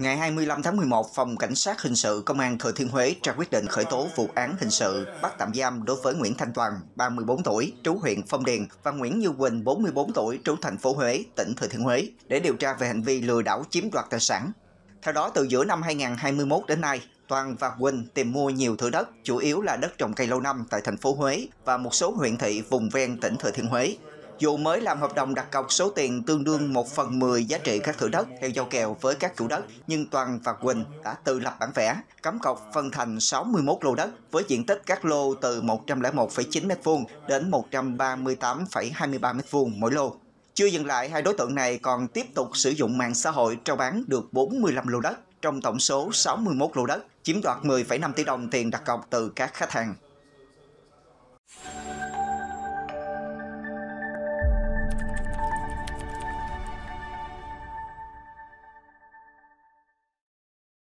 Ngày 25 tháng 11, Phòng Cảnh sát Hình sự Công an Thừa Thiên Huế ra quyết định khởi tố vụ án hình sự bắt tạm giam đối với Nguyễn Thanh Toàn, 34 tuổi, trú huyện Phong Điền và Nguyễn Như Quỳnh, 44 tuổi, trú thành phố Huế, tỉnh Thừa Thiên Huế để điều tra về hành vi lừa đảo chiếm đoạt tài sản. Theo đó, từ giữa năm 2021 đến nay, Toàn và Quỳnh tìm mua nhiều thửa đất, chủ yếu là đất trồng cây lâu năm tại thành phố Huế và một số huyện thị vùng ven tỉnh Thừa Thiên Huế dù mới làm hợp đồng đặt cọc số tiền tương đương 1 phần 10 giá trị các thửa đất theo giao kèo với các chủ đất, nhưng Toàn và Quỳnh đã tự lập bản vẽ, cắm cọc phân thành 61 lô đất với diện tích các lô từ 101,9 m2 đến 138,23 m2 mỗi lô. Chưa dừng lại, hai đối tượng này còn tiếp tục sử dụng mạng xã hội trao bán được 45 lô đất trong tổng số 61 lô đất, chiếm đoạt 10,5 tỷ đồng tiền đặt cọc từ các khách hàng.